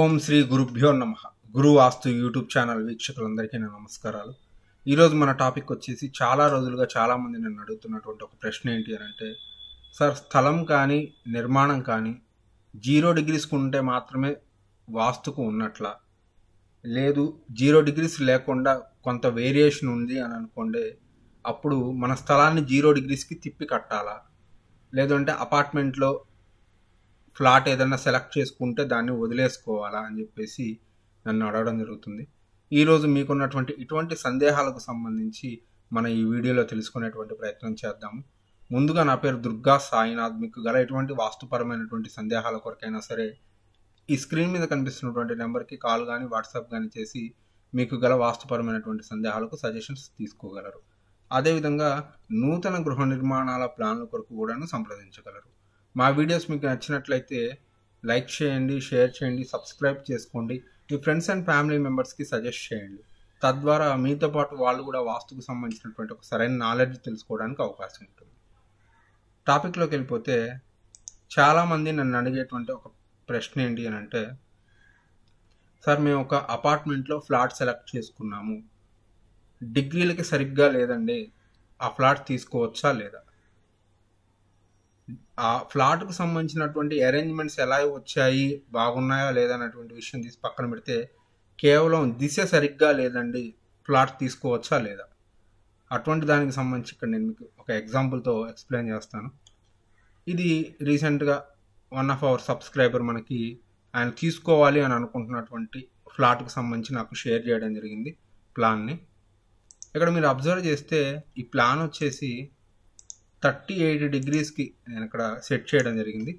ఓం శ్రీ గురుభ్యో నమ గురు వాస్తు YouTube channel వీక్షకులందరికీ నా నమస్కారాలు ఈరోజు మన టాపిక్ వచ్చేసి చాలా రోజులుగా చాలామంది నన్ను అడుగుతున్నటువంటి ఒక ప్రశ్న ఏంటి అని అంటే సార్ స్థలం కానీ నిర్మాణం కానీ జీరో డిగ్రీస్కి ఉంటే మాత్రమే వాస్తుకు ఉన్నట్లా లేదు జీరో డిగ్రీస్ లేకుండా కొంత వేరియేషన్ ఉంది అని అనుకోండి అప్పుడు మన స్థలాన్ని జీరో డిగ్రీస్కి తిప్పి కట్టాలా లేదంటే అపార్ట్మెంట్లో ఫ్లాట్ ఏదైనా సెలెక్ట్ చేసుకుంటే దాన్ని వదిలేసుకోవాలా అని చెప్పేసి నన్ను అడగడం జరుగుతుంది ఈరోజు మీకున్నటువంటి ఇటువంటి సందేహాలకు సంబంధించి మనం ఈ వీడియోలో తెలుసుకునేటువంటి ప్రయత్నం చేద్దాము ముందుగా నా పేరు దుర్గా సాయినాథ్ మీకు గల ఎటువంటి వాస్తుపరమైనటువంటి సందేహాల కొరకైనా సరే ఈ స్క్రీన్ మీద కనిపిస్తున్నటువంటి నెంబర్కి కాల్ కానీ వాట్సాప్ కానీ చేసి మీకు గల వాస్తుపరమైనటువంటి సందేహాలకు సజెషన్స్ తీసుకోగలరు అదేవిధంగా నూతన గృహ నిర్మాణాల ప్లాన్ల కొరకు కూడాను సంప్రదించగలరు మా వీడియోస్ మీకు నచ్చినట్లయితే లైక్ చేయండి షేర్ చేయండి సబ్స్క్రైబ్ చేసుకోండి మీ ఫ్రెండ్స్ అండ్ ఫ్యామిలీ మెంబర్స్కి సజెస్ట్ చేయండి తద్వారా మీతో పాటు వాళ్ళు కూడా వాస్తుకు సంబంధించినటువంటి ఒక సరైన నాలెడ్జ్ తెలుసుకోవడానికి అవకాశం ఉంటుంది టాపిక్లోకి వెళ్ళిపోతే చాలామంది నన్ను అడిగేటువంటి ఒక ప్రశ్న ఏంటి అని అంటే సార్ మేము ఒక అపార్ట్మెంట్లో ఫ్లాట్ సెలెక్ట్ చేసుకున్నాము డిగ్రీలకి సరిగ్గా లేదండి ఆ ఫ్లాట్ తీసుకోవచ్చా లేదా ఆ ఫ్లాట్కు సంబంధించినటువంటి అరేంజ్మెంట్స్ ఎలా వచ్చాయి బాగున్నాయా లేదా అనేటువంటి విషయం తీసి పక్కన పెడితే కేవలం దిశ సరిగ్గా లేదండి ఫ్లాట్ తీసుకోవచ్చా లేదా అటువంటి దానికి సంబంధించి ఇక్కడ నేను మీకు ఒక ఎగ్జాంపుల్తో ఎక్స్ప్లెయిన్ చేస్తాను ఇది రీసెంట్గా వన్ ఆఫ్ అవర్ సబ్స్క్రైబర్ మనకి ఆయన తీసుకోవాలి అని అనుకుంటున్నటువంటి ఫ్లాట్కి సంబంధించి నాకు షేర్ చేయడం జరిగింది ప్లాన్ని ఇక్కడ మీరు అబ్జర్వ్ చేస్తే ఈ ప్లాన్ వచ్చేసి థర్టీ ఎయిట్ డిగ్రీస్కి నేను ఇక్కడ సెట్ చేయడం జరిగింది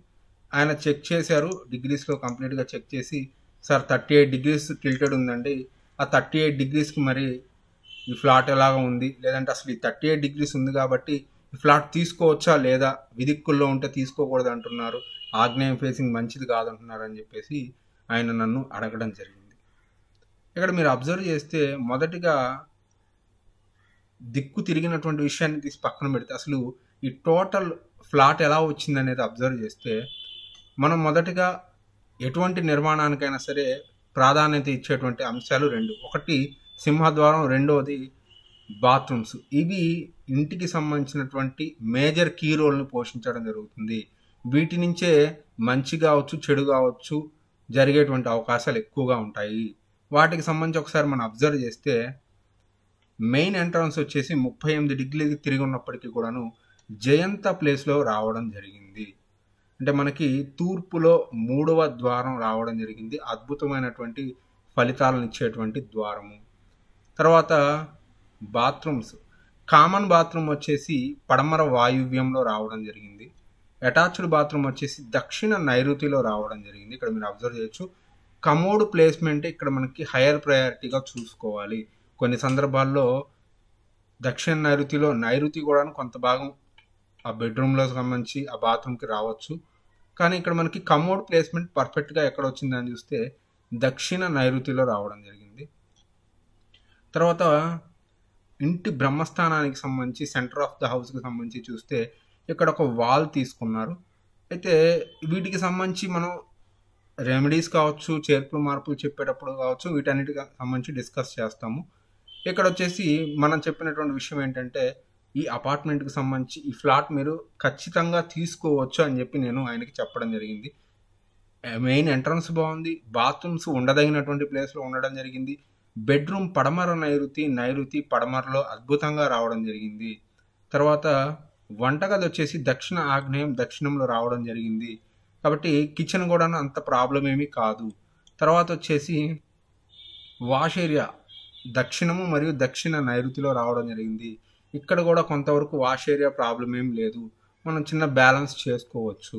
ఆయన చెక్ చేశారు డిగ్రీస్లో కంప్లీట్గా చెక్ చేసి sir thirty eight degrees tilted ఉందండి ఆ థర్టీ ఎయిట్ డిగ్రీస్కి మరి ఈ ఫ్లాట్ ఎలాగా ఉంది లేదంటే అసలు ఈ థర్టీ ఎయిట్ డిగ్రీస్ ఉంది కాబట్టి ఈ ఫ్లాట్ తీసుకోవచ్చా లేదా విదిక్కుల్లో ఉంటే తీసుకోకూడదు అంటున్నారు ఆగ్నేయం ఫేసింగ్ మంచిది కాదంటున్నారు అని చెప్పేసి ఆయన నన్ను అడగడం జరిగింది ఇక్కడ మీరు అబ్జర్వ్ చేస్తే మొదటిగా దిక్కు తిరిగినటువంటి విషయాన్ని తీసి పక్కన పెడితే అసలు ఈ టోటల్ ఫ్లాట్ ఎలా వచ్చిందనేది అబ్జర్వ్ చేస్తే మనం మొదటగా ఎటువంటి నిర్మాణానికైనా సరే ప్రాధాన్యత ఇచ్చేటువంటి అంశాలు రెండు ఒకటి సింహద్వారం రెండవది బాత్రూమ్స్ ఇవి ఇంటికి సంబంధించినటువంటి మేజర్ కీ రోల్ని పోషించడం జరుగుతుంది వీటి నుంచే మంచి కావచ్చు చెడు కావచ్చు జరిగేటువంటి అవకాశాలు ఎక్కువగా ఉంటాయి వాటికి సంబంధించి ఒకసారి మనం అబ్జర్వ్ చేస్తే మెయిన్ ఎంట్రన్స్ వచ్చేసి ముప్పై ఎనిమిది డిగ్రీలకి తిరిగి ఉన్నప్పటికీ కూడాను జయంత ప్లేస్లో రావడం జరిగింది అంటే మనకి తూర్పులో మూడవ ద్వారం రావడం జరిగింది అద్భుతమైనటువంటి ఫలితాలను ఇచ్చేటువంటి ద్వారము తర్వాత బాత్రూమ్స్ కామన్ బాత్రూమ్ వచ్చేసి పడమర వాయువ్యంలో రావడం జరిగింది అటాచ్డ్ బాత్రూమ్ వచ్చేసి దక్షిణ నైరుతిలో రావడం జరిగింది ఇక్కడ మీరు అబ్జర్వ్ చేయొచ్చు కమోడ్ ప్లేస్మెంట్ ఇక్కడ మనకి హైయర్ ప్రయారిటీగా చూసుకోవాలి కొన్ని సందర్భాల్లో దక్షిణ నైరుతిలో నైరుతి కూడా కొంత భాగం ఆ బెడ్రూమ్లో సంబంధించి ఆ బాత్రూమ్కి రావచ్చు కానీ ఇక్కడ మనకి కమోడ్ ప్లేస్మెంట్ పర్ఫెక్ట్గా ఎక్కడ వచ్చిందని చూస్తే దక్షిణ నైరుతిలో రావడం జరిగింది తర్వాత ఇంటి బ్రహ్మస్థానానికి సంబంధించి సెంటర్ ఆఫ్ ద హౌస్కి సంబంధించి చూస్తే ఇక్కడ ఒక వాల్ తీసుకున్నారు అయితే వీటికి సంబంధించి మనం రెమెడీస్ కావచ్చు చేర్పులు మార్పులు చెప్పేటప్పుడు కావచ్చు వీటన్నిటికి సంబంధించి డిస్కస్ చేస్తాము ఇక్కడ వచ్చేసి మనం చెప్పినటువంటి విషయం ఏంటంటే ఈ అపార్ట్మెంట్కి సంబంధించి ఈ ఫ్లాట్ మీరు ఖచ్చితంగా తీసుకోవచ్చు అని చెప్పి నేను ఆయనకి చెప్పడం జరిగింది మెయిన్ ఎంట్రన్స్ బాగుంది బాత్రూమ్స్ ఉండదగినటువంటి ప్లేస్లో ఉండడం జరిగింది బెడ్రూమ్ పడమర నైరుతి నైరుతి పడమరలో అద్భుతంగా రావడం జరిగింది తర్వాత వంటగది వచ్చేసి దక్షిణ ఆగ్నేయం దక్షిణంలో రావడం జరిగింది కాబట్టి కిచెన్ కూడా అంత ప్రాబ్లం ఏమీ కాదు తర్వాత వచ్చేసి వాష్ ఏరియా దక్షిణము మరియు దక్షిణ నైరుతిలో రావడం జరిగింది ఇక్కడ కూడా కొంతవరకు వాష్ ఏరియా ప్రాబ్లం ఏం లేదు మనం చిన్న బ్యాలెన్స్ చేసుకోవచ్చు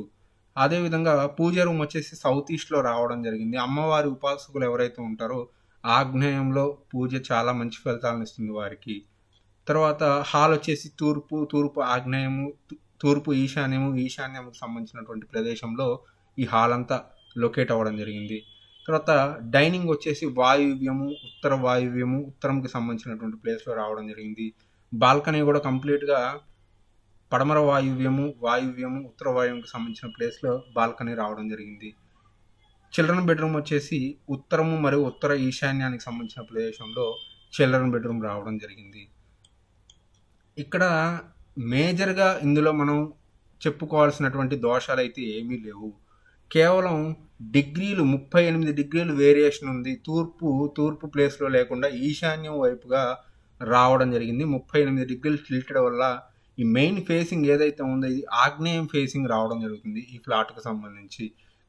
అదేవిధంగా పూజ రూమ్ వచ్చేసి సౌత్ ఈస్ట్లో రావడం జరిగింది అమ్మవారి ఉపాసకులు ఎవరైతే ఉంటారో ఆగ్నేయంలో పూజ చాలా మంచి ఫలితాలను ఇస్తుంది వారికి తర్వాత హాల్ వచ్చేసి తూర్పు తూర్పు ఆగ్నేయము తూర్పు ఈశాన్యము ఈశాన్యముకు సంబంధించినటువంటి ప్రదేశంలో ఈ హాల్ అంతా లొకేట్ అవ్వడం జరిగింది తర్వాత డైనింగ్ వచ్చేసి వాయువ్యము ఉత్తర వాయువ్యము ఉత్తరంకి సంబంధించినటువంటి ప్లేస్లో రావడం జరిగింది బాల్కనీ కూడా కంప్లీట్గా పడమర వాయువ్యము వాయువ్యము ఉత్తర వాయువుకి సంబంధించిన ప్లేస్లో బాల్కనీ రావడం జరిగింది చిల్డ్రన్ బెడ్రూమ్ వచ్చేసి ఉత్తరము మరియు ఉత్తర ఈశాన్యానికి సంబంధించిన ప్రదేశంలో చిల్డ్రన్ బెడ్రూమ్ రావడం జరిగింది ఇక్కడ మేజర్గా ఇందులో మనం చెప్పుకోవాల్సినటువంటి దోషాలు అయితే ఏమీ లేవు కేవలం డిగ్రీలు ముప్పై ఎనిమిది డిగ్రీలు వేరియేషన్ ఉంది తూర్పు తూర్పు ప్లేస్లో లేకుండా ఈశాన్యం వైపుగా రావడం జరిగింది ముప్పై ఎనిమిది డిగ్రీలు టిల్టెడ్ వల్ల ఈ మెయిన్ ఫేసింగ్ ఏదైతే ఉందో ఇది ఆగ్నేయం ఫేసింగ్ రావడం జరుగుతుంది ఈ ఫ్లాట్కు సంబంధించి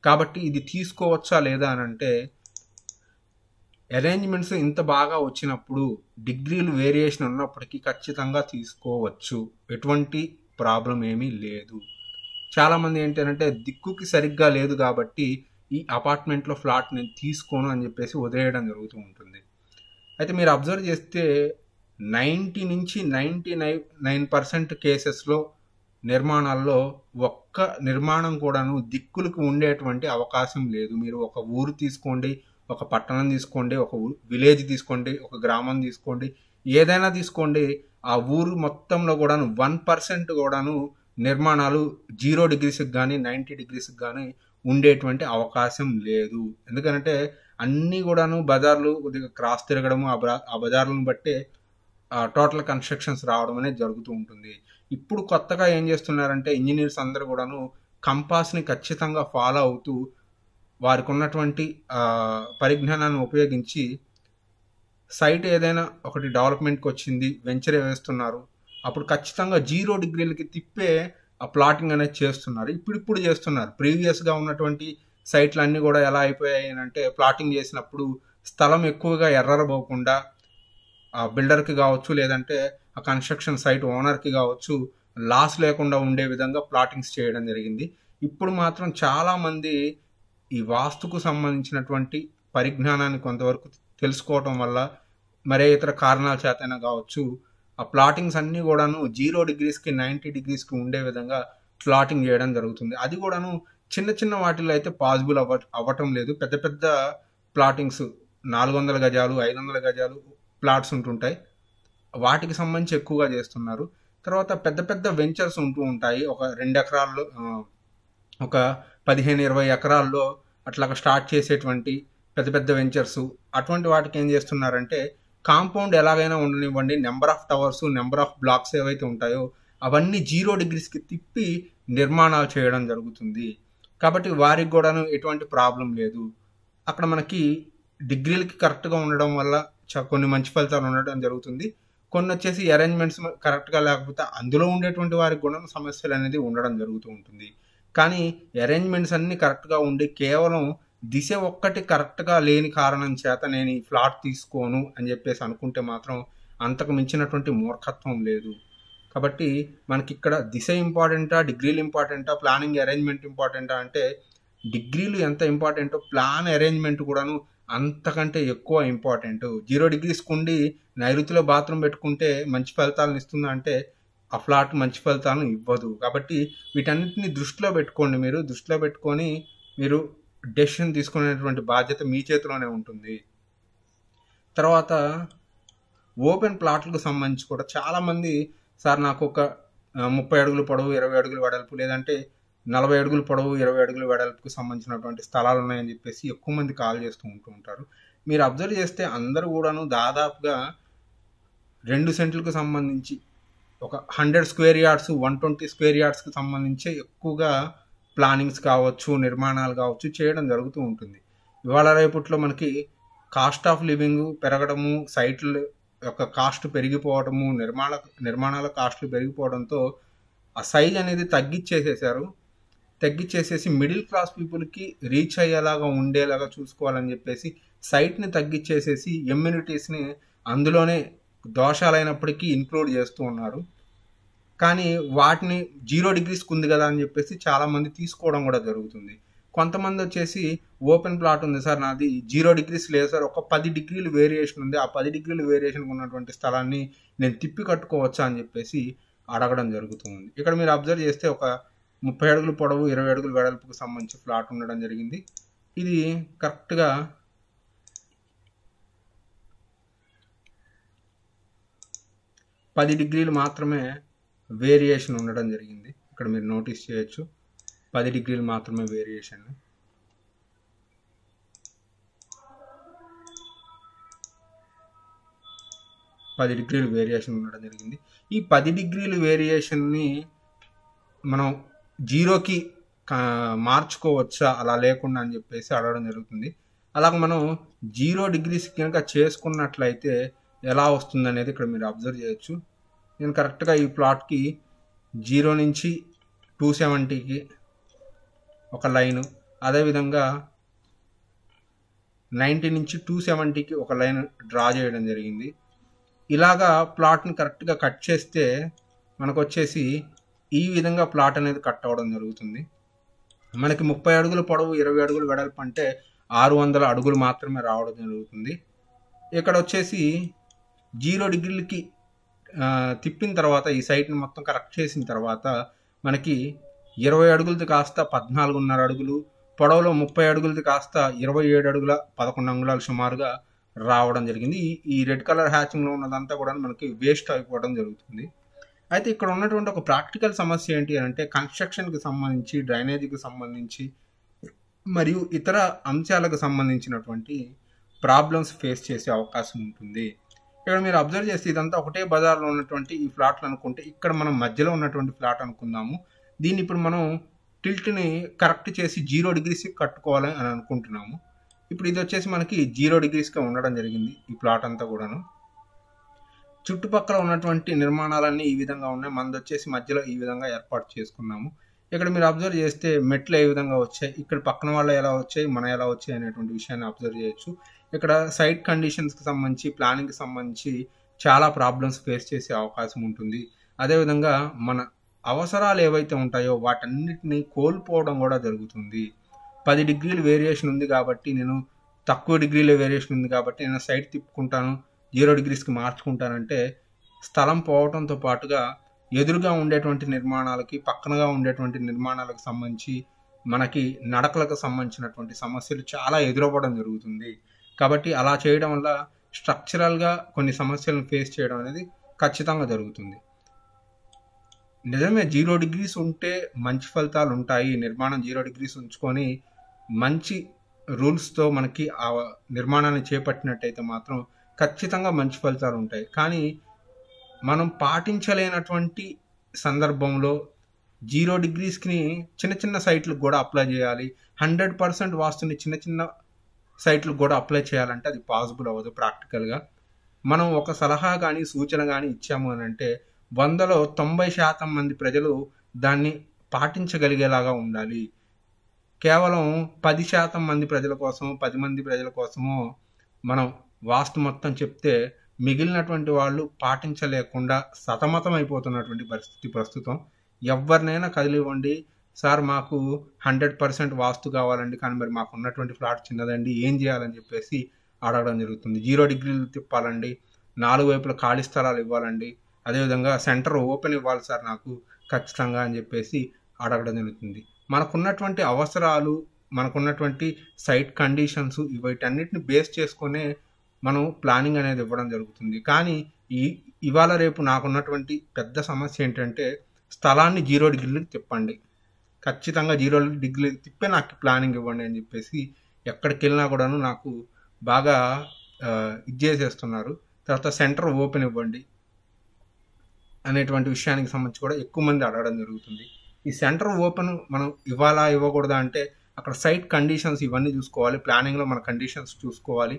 కాబట్టి ఇది తీసుకోవచ్చా లేదా అని అంటే అరేంజ్మెంట్స్ ఇంత బాగా వచ్చినప్పుడు డిగ్రీలు వేరియేషన్ ఉన్నప్పటికీ ఖచ్చితంగా తీసుకోవచ్చు ఎటువంటి ప్రాబ్లం ఏమీ లేదు చాలామంది ఏంటంటే దిక్కుకి సరిగ్గా లేదు కాబట్టి ఈ అపార్ట్మెంట్లో ఫ్లాట్ నేను తీసుకోను అని చెప్పేసి వదిలేయడం జరుగుతూ ఉంటుంది అయితే మీరు అబ్జర్వ్ చేస్తే నైంటీ నుంచి నైంటీ నైన్ నైన్ పర్సెంట్ కేసెస్లో నిర్మాణాల్లో ఒక్క నిర్మాణం కూడాను దిక్కులకు ఉండేటువంటి అవకాశం లేదు మీరు ఒక ఊరు తీసుకోండి ఒక పట్టణం తీసుకోండి ఒక విలేజ్ తీసుకోండి ఒక గ్రామం తీసుకోండి ఏదైనా తీసుకోండి ఆ ఊరు మొత్తంలో కూడాను వన్ పర్సెంట్ కూడాను నిర్మాణాలు జీరో డిగ్రీస్కి కానీ నైంటీ డిగ్రీస్కి కానీ ఉండేటువంటి అవకాశం లేదు ఎందుకంటే అన్నీ కూడాను బజార్లు కొద్దిగా క్రాస్ తిరగడము ఆ బజార్లను బట్టే టోటల్ కన్స్ట్రక్షన్స్ రావడం అనేది జరుగుతూ ఉంటుంది ఇప్పుడు కొత్తగా ఏం చేస్తున్నారంటే ఇంజనీర్స్ అందరూ కూడాను కంపాస్ని ఖచ్చితంగా ఫాలో అవుతూ వారికి ఉన్నటువంటి పరిజ్ఞానాన్ని ఉపయోగించి సైట్ ఏదైనా ఒకటి డెవలప్మెంట్కి వచ్చింది వెంచర్ వేస్తున్నారు అప్పుడు ఖచ్చితంగా జీరో డిగ్రీలకి తిప్పే ఆ ప్లాటింగ్ అనేది చేస్తున్నారు ఇప్పుడు ఇప్పుడు చేస్తున్నారు ప్రీవియస్గా ఉన్నటువంటి సైట్లన్నీ కూడా ఎలా అయిపోయాయి అంటే ప్లాటింగ్ చేసినప్పుడు స్థలం ఎక్కువగా ఎర్రరబోకుండా ఆ బిల్డర్కి కావచ్చు లేదంటే ఆ కన్స్ట్రక్షన్ సైట్ ఓనర్కి కావచ్చు లాస్ లేకుండా ఉండే విధంగా ప్లాటింగ్స్ చేయడం జరిగింది ఇప్పుడు మాత్రం చాలామంది ఈ వాస్తుకు సంబంధించినటువంటి పరిజ్ఞానాన్ని కొంతవరకు తెలుసుకోవటం వల్ల మరే ఇతర కారణాల చేతైనా కావచ్చు ఆ ప్లాటింగ్స్ అన్నీ కూడాను జీరో డిగ్రీస్కి నైంటీ డిగ్రీస్కి ఉండే విధంగా ప్లాటింగ్ చేయడం జరుగుతుంది అది కూడాను చిన్న చిన్న వాటిల్లో అయితే పాసిబుల్ అవ్వ అవ్వటం లేదు పెద్ద పెద్ద ప్లాటింగ్స్ నాలుగు వందల గజాలు ఐదు వందల గజాలు ప్లాట్స్ ఉంటుంటాయి వాటికి సంబంధించి ఎక్కువగా చేస్తున్నారు తర్వాత పెద్ద పెద్ద వెంచర్స్ ఉంటూ ఉంటాయి ఒక రెండు ఎకరాల్లో ఒక పదిహేను ఇరవై ఎకరాల్లో అట్లా స్టార్ట్ చేసేటువంటి పెద్ద పెద్ద వెంచర్స్ అటువంటి వాటికి ఏం చేస్తున్నారంటే కాంపౌండ్ ఎలాగైనా ఉండనివ్వండి number of towers number of blocks ఏవైతే ఉంటాయో అవన్నీ జీరో డిగ్రీస్కి తిప్పి నిర్మాణాలు చేయడం జరుగుతుంది కాబట్టి వారికి కూడాను ఎటువంటి ప్రాబ్లం లేదు అక్కడ మనకి డిగ్రీలకి కరెక్ట్గా ఉండడం వల్ల కొన్ని మంచి ఫలితాలు ఉండడం జరుగుతుంది కొన్ని వచ్చేసి అరేంజ్మెంట్స్ కరెక్ట్గా లేకపోతే అందులో ఉండేటువంటి వారికి కూడా సమస్యలు అనేది ఉండడం జరుగుతూ ఉంటుంది కానీ అరేంజ్మెంట్స్ అన్నీ కరెక్ట్గా ఉండి కేవలం దిశ ఒక్కటి కరెక్ట్గా లేని కారణం చేత నేను ఈ ఫ్లాట్ తీసుకోను అని చెప్పేసి అనుకుంటే మాత్రం అంతకు మించినటువంటి మూర్ఖత్వం లేదు కాబట్టి మనకి ఇక్కడ దిశ ఇంపార్టెంటా డిగ్రీలు ఇంపార్టెంటా ప్లానింగ్ అరేంజ్మెంట్ ఇంపార్టెంటా అంటే డిగ్రీలు ఎంత ఇంపార్టెంటో ప్లాన్ అరేంజ్మెంట్ కూడాను అంతకంటే ఎక్కువ ఇంపార్టెంట్ జీరో డిగ్రీస్ కుండి నైరుతిలో బాత్రూమ్ పెట్టుకుంటే మంచి ఫలితాలను ఇస్తుందా అంటే ఆ ఫ్లాట్ మంచి ఫలితాలను ఇవ్వదు కాబట్టి వీటన్నిటిని దృష్టిలో పెట్టుకోండి మీరు దృష్టిలో పెట్టుకొని మీరు డెసిషన్ తీసుకునేటువంటి బాధ్యత మీ చేతిలోనే ఉంటుంది తర్వాత ఓపెన్ ప్లాట్లకు సంబంధించి కూడా చాలామంది సార్ నాకు ఒక ముప్పై అడుగులు పొడవు ఇరవై అడుగులు వడల్పు లేదంటే నలభై అడుగుల పొడవు ఇరవై అడుగుల వెడల్పుకు సంబంధించినటువంటి స్థలాలు ఉన్నాయని చెప్పేసి ఎక్కువ మంది కాల్ చేస్తూ ఉంటూ ఉంటారు మీరు అబ్జర్వ్ చేస్తే అందరూ కూడాను దాదాపుగా రెండు సెంట్లకు సంబంధించి ఒక hundred square yards one twenty square యార్డ్స్కి సంబంధించి ఎక్కువగా ప్లానింగ్స్ కావచ్చు నిర్మాణాలు కావచ్చు చేయడం జరుగుతూ ఉంటుంది ఇవాళ రేపట్లో మనకి కాస్ట్ ఆఫ్ లివింగ్ పెరగడము సైట్లు యొక్క కాస్ట్ పెరిగిపోవడము నిర్మాణ నిర్మాణాల కాస్ట్లు పెరిగిపోవడంతో ఆ సైజ్ అనేది తగ్గించేసేసారు తగ్గించేసేసి మిడిల్ క్లాస్ పీపుల్కి రీచ్ అయ్యేలాగా ఉండేలాగా చూసుకోవాలని చెప్పేసి సైట్ని తగ్గించేసేసి ఇమ్యూనిటీస్ని అందులోనే దోషాలైనప్పటికీ ఇంక్లూడ్ చేస్తూ ఉన్నారు కానీ వాటిని జీరో డిగ్రీస్కి ఉంది కదా అని చెప్పేసి చాలామంది తీసుకోవడం కూడా జరుగుతుంది కొంతమంది వచ్చేసి ఓపెన్ ప్లాట్ ఉంది సార్ నాది జీరో డిగ్రీస్ లేదు సార్ ఒక పది డిగ్రీలు వేరియేషన్ ఉంది ఆ పది డిగ్రీలు వేరియేషన్ ఉన్నటువంటి స్థలాన్ని నేను తిప్పి కట్టుకోవచ్చా అని చెప్పేసి అడగడం జరుగుతుంది ఇక్కడ మీరు అబ్జర్వ్ చేస్తే ఒక ముప్పై అడుగులు పొడవు ఇరవై అడుగులు వెడల్పుకు సంబంధించి ఫ్లాట్ ఉండడం జరిగింది ఇది కరెక్ట్గా పది డిగ్రీలు మాత్రమే వేరియేషన్ ఉండడం జరిగింది ఇక్కడ మీరు నోటీస్ చేయొచ్చు పది డిగ్రీలు మాత్రమే వేరియేషన్ పది డిగ్రీలు వేరియేషన్ ఉండడం జరిగింది ఈ పది డిగ్రీలు వేరియేషన్ని మనం జీరోకి మార్చుకోవచ్చా అలా లేకుండా అని చెప్పేసి అడగడం జరుగుతుంది అలాగ మనం జీరో డిగ్రీస్ కనుక చేసుకున్నట్లయితే ఎలా వస్తుంది అనేది ఇక్కడ మీరు అబ్జర్వ్ చేయొచ్చు నేను కరెక్ట్గా ఈ ప్లాట్కి జీరో నుంచి టూ సెవెంటీకి ఒక లైను అదేవిధంగా నైంటీ నుంచి టూ సెవెంటీకి ఒక లైన్ డ్రా చేయడం జరిగింది ఇలాగా ప్లాట్ని కరెక్ట్గా కట్ చేస్తే మనకు వచ్చేసి ఈ విధంగా ప్లాట్ అనేది కట్ అవ్వడం జరుగుతుంది మనకి ముప్పై అడుగుల పొడవు ఇరవై అడుగులు వెడల్పు అంటే ఆరు వందల అడుగులు మాత్రమే రావడం జరుగుతుంది ఇక్కడ వచ్చేసి జీరో డిగ్రీలకి తిప్పిన తర్వాత ఈ సైట్ని మొత్తం కరెక్ట్ చేసిన తర్వాత మనకి ఇరవై అడుగులది కాస్త పద్నాలుగున్నర అడుగులు పొడవులో ముప్పై అడుగులది కాస్త ఇరవై ఏడు అడుగుల పదకొండు అంగుళాలు సుమారుగా రావడం జరిగింది ఈ రెడ్ కలర్ హ్యాచింగ్లో ఉన్నదంతా కూడా మనకి వేస్ట్ అయిపోవడం జరుగుతుంది అయితే ఇక్కడ ఉన్నటువంటి ఒక ప్రాక్టికల్ సమస్య ఏంటి అంటే కన్స్ట్రక్షన్కి సంబంధించి డ్రైనేజీకి సంబంధించి మరియు ఇతర అంశాలకు సంబంధించినటువంటి ప్రాబ్లమ్స్ ఫేస్ చేసే అవకాశం ఉంటుంది ఇక్కడ మీరు అబ్జర్వ్ చేస్తే ఇదంతా ఒకటే బజార్లో ఉన్నటువంటి ఈ ఫ్లాట్లు అనుకుంటే ఇక్కడ మనం మధ్యలో ఉన్నటువంటి ఫ్లాట్ అనుకుందాము దీన్ని ఇప్పుడు మనం టిల్ట్ని కరెక్ట్ చేసి జీరో డిగ్రీస్కి కట్టుకోవాలి అని అనుకుంటున్నాము ఇప్పుడు ఇది వచ్చేసి మనకి జీరో డిగ్రీస్గా ఉండడం జరిగింది ఈ ప్లాట్ అంతా కూడాను చుట్టుపక్కల ఉన్నటువంటి నిర్మాణాలన్నీ ఈ విధంగా ఉన్నాయి మనది వచ్చేసి మధ్యలో ఈ విధంగా ఏర్పాటు చేసుకున్నాము ఇక్కడ మీరు అబ్జర్వ్ చేస్తే మెట్లు ఏ విధంగా వచ్చాయి ఇక్కడ పక్కన వాళ్ళు ఎలా వచ్చాయి మన ఎలా వచ్చాయి అనేటువంటి విషయాన్ని అబ్జర్వ్ చేయొచ్చు ఇక్కడ సైట్ కండిషన్స్కి సంబంధించి ప్లానింగ్కి సంబంధించి చాలా ప్రాబ్లమ్స్ ఫేస్ చేసే అవకాశం ఉంటుంది అదేవిధంగా మన అవసరాలు ఏవైతే ఉంటాయో వాటన్నిటిని కోల్పోవడం కూడా జరుగుతుంది పది డిగ్రీలు వేరియేషన్ ఉంది కాబట్టి నేను తక్కువ డిగ్రీల వేరియేషన్ ఉంది కాబట్టి నేను సైట్ తిప్పుకుంటాను జీరో డిగ్రీస్కి మార్చుకుంటానంటే స్థలం పోవడంతో పాటుగా ఎదురుగా ఉండేటువంటి నిర్మాణాలకి పక్కనగా ఉండేటువంటి నిర్మాణాలకు సంబంధించి మనకి నడకలకు సంబంధించినటువంటి సమస్యలు చాలా ఎదురవ్వడం జరుగుతుంది కాబట్టి అలా చేయడం వల్ల స్ట్రక్చరల్గా కొన్ని సమస్యలను ఫేస్ చేయడం అనేది ఖచ్చితంగా జరుగుతుంది నిజమే జీరో డిగ్రీస్ ఉంటే మంచి ఫలితాలు ఉంటాయి నిర్మాణం జీరో డిగ్రీస్ ఉంచుకొని మంచి రూల్స్తో మనకి ఆ నిర్మాణాన్ని చేపట్టినట్టయితే మాత్రం ఖచ్చితంగా మంచి ఫలితాలు ఉంటాయి కానీ మనం పాటించలేనటువంటి సందర్భంలో జీరో డిగ్రీస్కి చిన్న చిన్న సైట్లకు కూడా అప్లై చేయాలి హండ్రెడ్ పర్సెంట్ వాస్తుని చిన్న చిన్న సైట్లకు కూడా అప్లై చేయాలంటే అది పాసిబుల్ అవ్వదు ప్రాక్టికల్గా మనం ఒక సలహా కానీ సూచన కానీ ఇచ్చాము అని అంటే వందలో తొంభై శాతం మంది ప్రజలు దాన్ని పాటించగలిగేలాగా ఉండాలి కేవలం పది శాతం మంది ప్రజల కోసం పది మంది ప్రజల కోసము మనం వాస్తు మొత్తం చెప్తే మిగిలినటువంటి వాళ్ళు పాటించలేకుండా సతమతం అయిపోతున్నటువంటి పరిస్థితి ప్రస్తుతం ఎవరినైనా కదిలివ్వండి సార్ మాకు హండ్రెడ్ పర్సెంట్ వాస్తు కావాలండి కానీ మరి మాకు ఉన్నటువంటి ఫ్లాట్ చిన్నదండి ఏం చేయాలని చెప్పేసి అడగడం జరుగుతుంది జీరో డిగ్రీలు తిప్పాలండి నాలుగు వైపుల ఖాళీ స్థలాలు ఇవ్వాలండి అదేవిధంగా సెంటర్ ఓపెన్ ఇవ్వాలి సార్ నాకు ఖచ్చితంగా అని చెప్పేసి అడగడం జరుగుతుంది మనకున్నటువంటి అవసరాలు మనకున్నటువంటి సైట్ కండిషన్స్ వీటన్నిటిని బేస్ చేసుకునే మనం ప్లానింగ్ అనేది ఇవ్వడం జరుగుతుంది కానీ ఈ ఇవాళ రేపు నాకున్నటువంటి పెద్ద సమస్య ఏంటంటే స్థలాన్ని జీరో డిగ్రీలకు తిప్పండి ఖచ్చితంగా జీరో డిగ్రీలకు తిప్పే నాకు ప్లానింగ్ ఇవ్వండి అని చెప్పేసి ఎక్కడికి వెళ్ళినా కూడాను నాకు బాగా ఇది చేసేస్తున్నారు తర్వాత సెంటర్ ఓపెన్ ఇవ్వండి అనేటువంటి విషయానికి సంబంధించి కూడా ఎక్కువ మంది అడగడం జరుగుతుంది ఈ సెంటర్ ఓపెన్ మనం ఇవ్వాలా ఇవ్వకూడదా అంటే అక్కడ సైట్ కండిషన్స్ ఇవన్నీ చూసుకోవాలి ప్లానింగ్లో మన కండిషన్స్ చూసుకోవాలి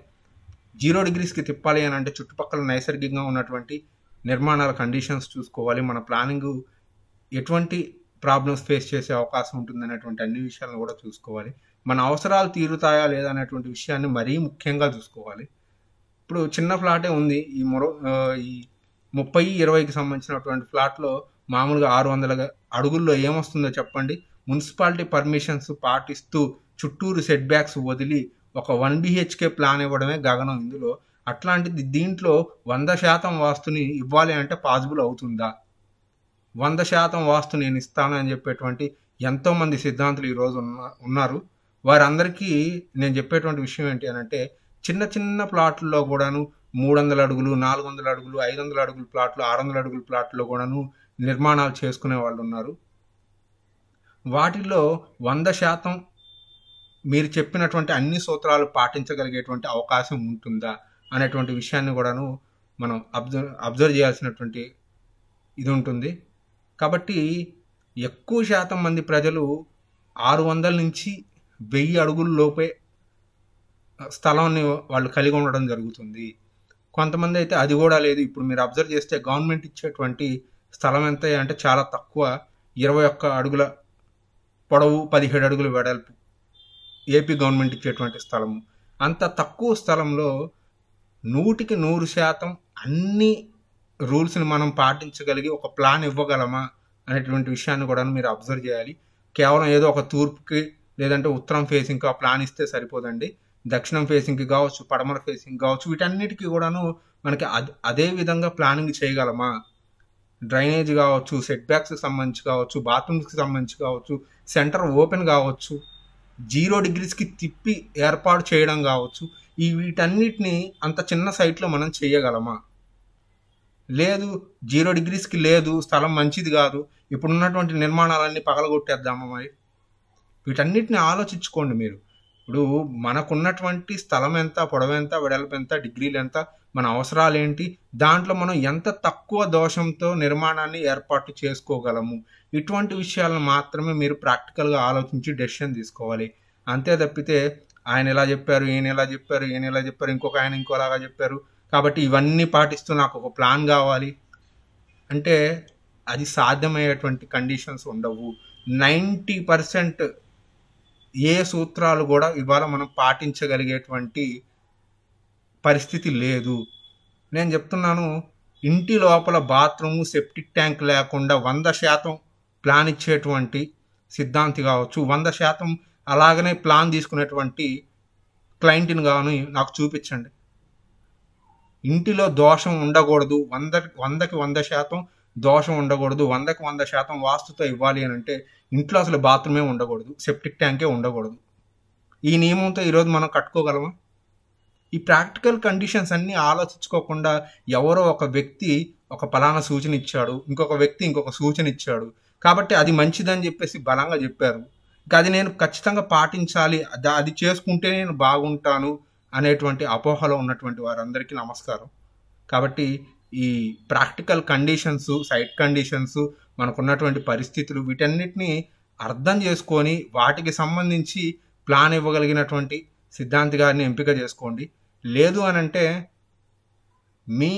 జీరో డిగ్రీస్కి తిప్పాలి అని అంటే చుట్టుపక్కల నైసర్గికంగా ఉన్నటువంటి నిర్మాణాల కండిషన్స్ చూసుకోవాలి మన ప్లానింగ్ ఎటువంటి ప్రాబ్లమ్స్ ఫేస్ చేసే అవకాశం ఉంటుంది అనేటువంటి అన్ని విషయాలను కూడా చూసుకోవాలి మన అవసరాలు తీరుతాయా లేదా అనేటువంటి విషయాన్ని మరీ ముఖ్యంగా చూసుకోవాలి ఇప్పుడు చిన్న ఫ్లాటే ఉంది ఈ మరో ఈ ముప్పై ఇరవైకి సంబంధించినటువంటి ఫ్లాట్లో మామూలుగా ఆరు వందల అడుగుల్లో ఏమొస్తుందో చెప్పండి మున్సిపాలిటీ పర్మిషన్స్ పాటిస్తూ చుట్టూరు సెట్ బ్యాక్స్ వదిలి ఒక వన్ బిహెచ్కే ప్లాన్ ఇవ్వడమే గగనం ఇందులో అట్లాంటిది దీంట్లో వంద శాతం వాస్తుని ఇవ్వాలి అంటే పాసిబుల్ అవుతుందా వంద శాతం వాస్తు నేను ఇస్తానని చెప్పేటువంటి ఎంతోమంది సిద్ధాంతులు ఈరోజు ఉన్న ఉన్నారు వారందరికీ నేను చెప్పేటువంటి విషయం ఏంటి అని అంటే చిన్న చిన్న ప్లాట్లలో కూడాను మూడు వందల అడుగులు నాలుగు వందల అడుగులు ఐదు వందల అడుగుల ప్లాట్లు ఆరు వందల అడుగుల ప్లాట్లో కూడాను నిర్మాణాలు చేసుకునే వాళ్ళు ఉన్నారు వాటిలో వంద శాతం మీరు చెప్పినటువంటి అన్ని సూత్రాలు పాటించగలిగేటువంటి అవకాశం ఉంటుందా అనేటువంటి విషయాన్ని కూడాను మనం అబ్జర్వ్ అబ్జర్వ్ చేయాల్సినటువంటి ఇది ఉంటుంది కాబట్టి ఎక్కువ శాతం మంది ప్రజలు ఆరు వందల నుంచి వెయ్యి అడుగుల లోపే స్థలాన్ని వాళ్ళు కలిగి ఉండడం జరుగుతుంది కొంతమంది అయితే అది కూడా లేదు ఇప్పుడు మీరు అబ్జర్వ్ చేస్తే గవర్నమెంట్ ఇచ్చేటువంటి స్థలం ఎంత అంటే చాలా తక్కువ ఇరవై ఒక్క అడుగుల పొడవు పదిహేడు అడుగుల వెడల్పు ఏపీ గవర్నమెంట్ ఇచ్చేటువంటి స్థలము అంత తక్కువ స్థలంలో నూటికి నూరు శాతం అన్ని రూల్స్ని మనం పాటించగలిగి ఒక ప్లాన్ ఇవ్వగలమా అనేటువంటి విషయాన్ని కూడా మీరు అబ్జర్వ్ చేయాలి కేవలం ఏదో ఒక తూర్పుకి లేదంటే ఉత్తరం ఫేసింగ్కి ఆ ప్లాన్ ఇస్తే సరిపోదండి దక్షిణం ఫేసింగ్కి కావచ్చు పడమర ఫేసింగ్ కావచ్చు వీటన్నిటికీ కూడాను మనకి అదే విధంగా ప్లానింగ్ చేయగలమా డ్రైనేజ్ కావచ్చు సెట్ బ్యాక్స్కి సంబంధించి కావచ్చు బాత్రూమ్స్కి సంబంధించి కావచ్చు సెంటర్ ఓపెన్ కావచ్చు జీరో డిగ్రీస్కి తిప్పి ఏర్పాటు చేయడం కావచ్చు ఈ వీటన్నిటిని అంత చిన్న సైట్లో మనం చేయగలమా లేదు జీరో డిగ్రీస్కి లేదు స్థలం మంచిది కాదు ఇప్పుడున్నటువంటి నిర్మాణాలన్నీ పగలగొట్టేద్దామా మరి వీటన్నిటిని ఆలోచించుకోండి మీరు ఇప్పుడు మనకున్నటువంటి స్థలం ఎంత పొడవెంత వెడల్పు ఎంత డిగ్రీలు ఎంత మన అవసరాలు ఏంటి దాంట్లో మనం ఎంత తక్కువ దోషంతో నిర్మాణాన్ని ఏర్పాటు చేసుకోగలము ఇటువంటి విషయాలను మాత్రమే మీరు ప్రాక్టికల్గా ఆలోచించి డెసిషన్ తీసుకోవాలి అంతే తప్పితే ఆయన ఎలా చెప్పారు ఈయన ఎలా చెప్పారు ఈయన ఎలా చెప్పారు ఇంకొక ఆయన ఇంకోలాగా చెప్పారు కాబట్టి ఇవన్నీ పాటిస్తూ నాకు ఒక ప్లాన్ కావాలి అంటే అది సాధ్యమయ్యేటువంటి కండిషన్స్ ఉండవు నైంటీ పర్సెంట్ ఏ సూత్రాలు కూడా ఇవాళ మనం పాటించగలిగేటువంటి పరిస్థితి లేదు నేను చెప్తున్నాను ఇంటి లోపల బాత్రూము సెప్టిక్ ట్యాంక్ లేకుండా వంద శాతం ప్లాన్ ఇచ్చేటువంటి సిద్ధాంతి కావచ్చు వంద శాతం అలాగనే ప్లాన్ తీసుకునేటువంటి క్లయింట్ని కాను నాకు చూపించండి ఇంటిలో దోషం ఉండకూడదు వంద వందకి వంద శాతం దోషం ఉండకూడదు వందకి వంద శాతం వాస్తుతో ఇవ్వాలి అని అంటే ఇంట్లో అసలు బాత్రూమే ఉండకూడదు సెప్టిక్ ట్యాంకే ఉండకూడదు ఈ నియమంతో ఈరోజు మనం కట్టుకోగలమా ఈ ప్రాక్టికల్ కండిషన్స్ అన్నీ ఆలోచించుకోకుండా ఎవరో ఒక వ్యక్తి ఒక ఫలానా సూచన ఇచ్చాడు ఇంకొక వ్యక్తి ఇంకొక సూచన ఇచ్చాడు కాబట్టి అది మంచిదని చెప్పేసి బలంగా చెప్పారు ఇంకా అది నేను ఖచ్చితంగా పాటించాలి అది చేసుకుంటే నేను బాగుంటాను అనేటువంటి అపోహలో ఉన్నటువంటి వారందరికీ నమస్కారం కాబట్టి ఈ ప్రాక్టికల్ కండిషన్స్ సైట్ కండిషన్స్ మనకున్నటువంటి పరిస్థితులు వీటన్నిటిని అర్థం చేసుకొని వాటికి సంబంధించి ప్లాన్ ఇవ్వగలిగినటువంటి సిద్ధాంతి గారిని ఎంపిక చేసుకోండి లేదు అనంటే మీ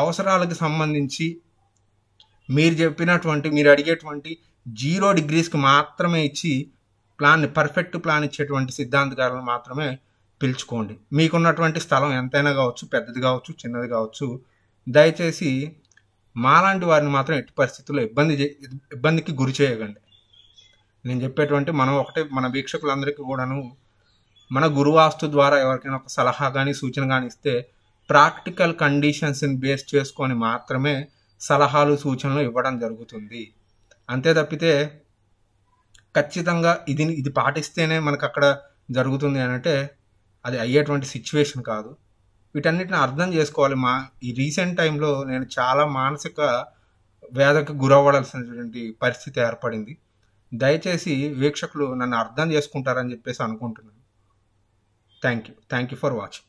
అవసరాలకు సంబంధించి మీరు చెప్పినటువంటి మీరు అడిగేటువంటి జీరో డిగ్రీస్కి మాత్రమే ఇచ్చి ప్లాన్ పర్ఫెక్ట్ ప్లాన్ ఇచ్చేటువంటి సిద్ధాంతకారులను మాత్రమే పిలుచుకోండి మీకున్నటువంటి స్థలం ఎంతైనా కావచ్చు పెద్దది కావచ్చు చిన్నది కావచ్చు దయచేసి మాలాంటి వారిని మాత్రం ఎట్టి పరిస్థితుల్లో ఇబ్బంది ఇబ్బందికి గురి చేయకండి నేను చెప్పేటువంటి మనం ఒకటే మన వీక్షకులందరికీ కూడాను మన గురువాస్తు ద్వారా ఎవరికైనా ఒక సలహా కానీ సూచన కానీ ఇస్తే ప్రాక్టికల్ కండిషన్స్ని బేస్ చేసుకొని మాత్రమే సలహాలు సూచనలు ఇవ్వడం జరుగుతుంది అంతే తప్పితే ఖచ్చితంగా ఇది ఇది పాటిస్తేనే మనకు అక్కడ జరుగుతుంది అంటే అది అయ్యేటువంటి సిచ్యువేషన్ కాదు వీటన్నిటిని అర్థం చేసుకోవాలి మా ఈ రీసెంట్ టైంలో నేను చాలా మానసిక వేదకు గురవ్వడాల్సినటువంటి పరిస్థితి ఏర్పడింది దయచేసి వీక్షకులు నన్ను అర్థం చేసుకుంటారని చెప్పేసి అనుకుంటున్నాను thank you thank you for watching